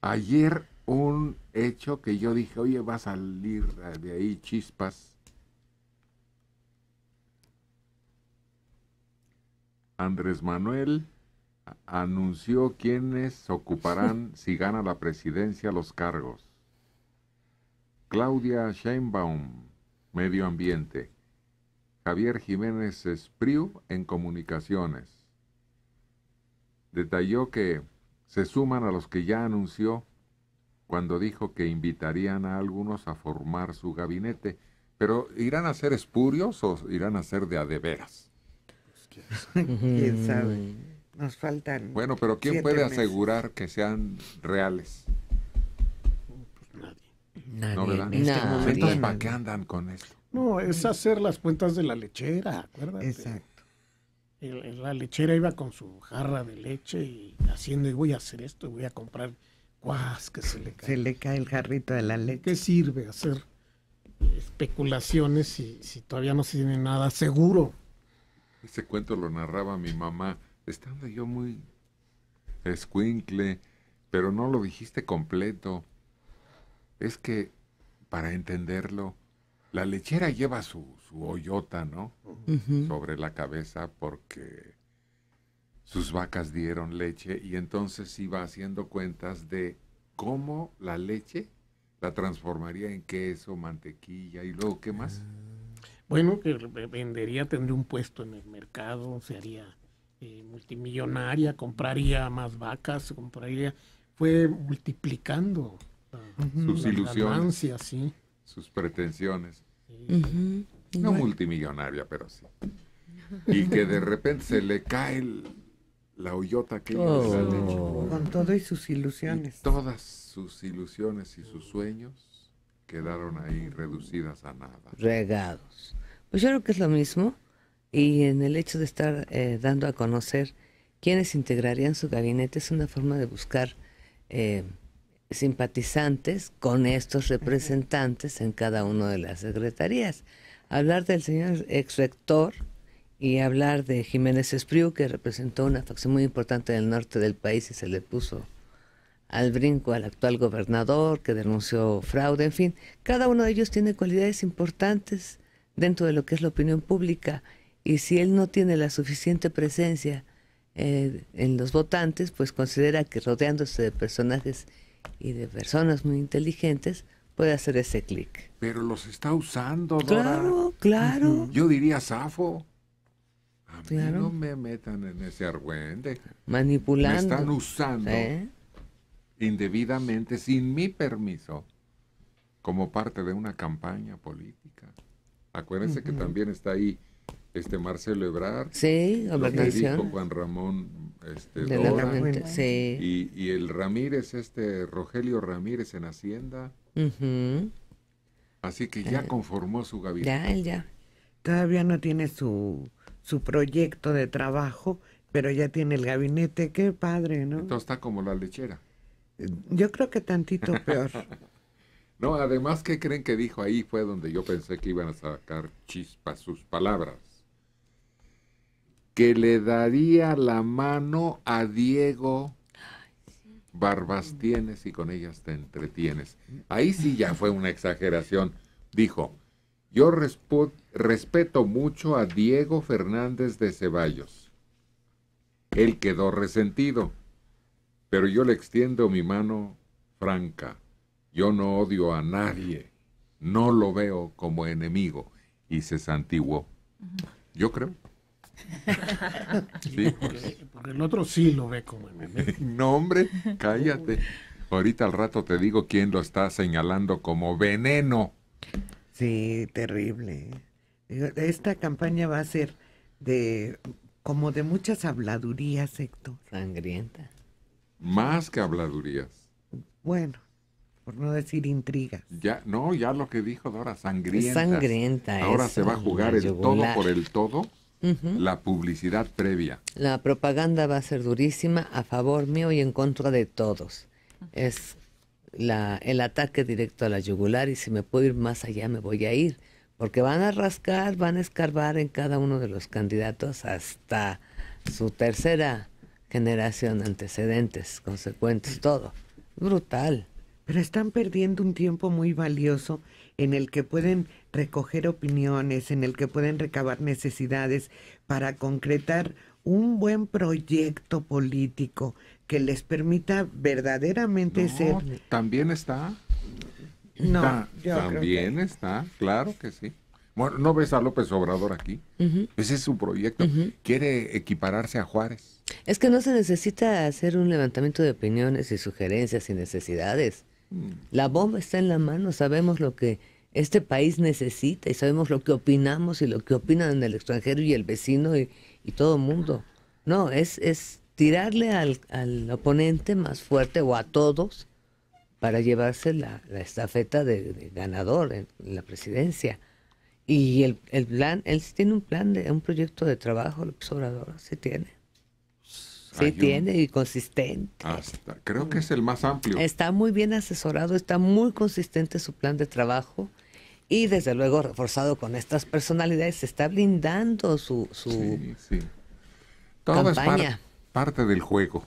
ayer un hecho que yo dije, oye, va a salir de ahí chispas. Andrés Manuel anunció quiénes ocuparán si gana la presidencia los cargos. Claudia Sheinbaum, Medio Ambiente. Javier Jiménez Espriu, en Comunicaciones. Detalló que se suman a los que ya anunció cuando dijo que invitarían a algunos a formar su gabinete. Pero ¿irán a ser espurios o irán a ser de adeveras? Pues, ¿Quién sabe? Mm. Nos faltan. Bueno, pero ¿quién puede asegurar que sean reales? Nadie. No, este ¿para qué andan con eso? No, es hacer las cuentas de la lechera, acuérdate. Exacto la lechera iba con su jarra de leche y haciendo, y voy a hacer esto, voy a comprar cuas que se le cae. Se le cae el jarrito de la leche. ¿Qué sirve hacer especulaciones si, si todavía no se tiene nada seguro? Ese cuento lo narraba mi mamá, estando yo muy escuincle, pero no lo dijiste completo. Es que para entenderlo la lechera lleva su, su hoyota, ¿no? Sobre la cabeza porque sus vacas dieron leche y entonces iba haciendo cuentas de cómo la leche la transformaría en queso, mantequilla y luego qué más. Ah. Bueno, que vendería, tendría un puesto en el mercado, se haría eh, multimillonaria, compraría más vacas, compraría, fue multiplicando ah, sus ilusiones. sí sus pretensiones. No multimillonaria, pero sí. Y que de repente se le cae la hoyota que la hecho oh. Con todo y sus ilusiones. todas sus ilusiones y sus sueños quedaron ahí reducidas a nada. Regados. Pues yo creo que es lo mismo. Y en el hecho de estar eh, dando a conocer quiénes integrarían su gabinete es una forma de buscar eh, simpatizantes con estos representantes en cada una de las secretarías. Hablar del señor ex rector y hablar de Jiménez Espriu, que representó una facción muy importante en el norte del país y se le puso al brinco al actual gobernador que denunció fraude, en fin, cada uno de ellos tiene cualidades importantes dentro de lo que es la opinión pública y si él no tiene la suficiente presencia eh, en los votantes, pues considera que rodeándose de personajes y de personas muy inteligentes, puede hacer ese clic. Pero los está usando, Dora. Claro, claro. Yo diría Safo. A mí no me metan en ese argüente Manipulando. Me están usando indebidamente, sin mi permiso, como parte de una campaña política. Acuérdense que también está ahí este Marcelo Ebrard. Sí, lo Juan Ramón este, y, el Ramírez, este Rogelio Ramírez en Hacienda. Así que ya conformó su gabinete. Todavía no tiene su, su proyecto de trabajo, pero ya tiene el gabinete. Qué padre, ¿no? está como la lechera. Eh, yo creo que tantito peor. no, además, ¿qué creen que dijo? Ahí fue donde yo pensé que iban a sacar chispas sus palabras que le daría la mano a Diego Barbastienes y con ellas te entretienes. Ahí sí ya fue una exageración. Dijo, yo respeto mucho a Diego Fernández de Ceballos. Él quedó resentido, pero yo le extiendo mi mano franca. Yo no odio a nadie, no lo veo como enemigo y se santiguó. Yo creo. Pues. el otro sí lo ve como veneno. No, hombre, cállate. Ahorita al rato te digo quién lo está señalando como veneno. Sí, terrible. Esta campaña va a ser de como de muchas habladurías, Héctor. Sangrienta. Más que habladurías. Bueno, por no decir intrigas. Ya, no, ya lo que dijo Dora, sangrienta. sangrienta. Ahora se va a jugar el todo por el todo. La publicidad previa. La propaganda va a ser durísima a favor mío y en contra de todos. Es la, el ataque directo a la yugular y si me puedo ir más allá me voy a ir. Porque van a rascar, van a escarbar en cada uno de los candidatos hasta su tercera generación, antecedentes, consecuentes, todo. Brutal pero están perdiendo un tiempo muy valioso en el que pueden recoger opiniones, en el que pueden recabar necesidades para concretar un buen proyecto político que les permita verdaderamente ser... También está. No, también está, claro que sí. Bueno, no ves a López Obrador aquí. Ese es su proyecto. Quiere equipararse a Juárez. Es que no se necesita hacer un levantamiento de opiniones y sugerencias y necesidades. La bomba está en la mano, sabemos lo que este país necesita y sabemos lo que opinamos y lo que opinan en el extranjero y el vecino y, todo el mundo. No, es, es tirarle al, oponente más fuerte o a todos para llevarse la, estafeta de, ganador en, la presidencia. Y el, plan, él tiene un plan, de un proyecto de trabajo, el observador sí tiene. Sí, tiene y consistente. Ah, creo que es el más amplio. Está muy bien asesorado, está muy consistente su plan de trabajo y desde luego reforzado con estas personalidades, se está blindando su... su Todo parte del juego.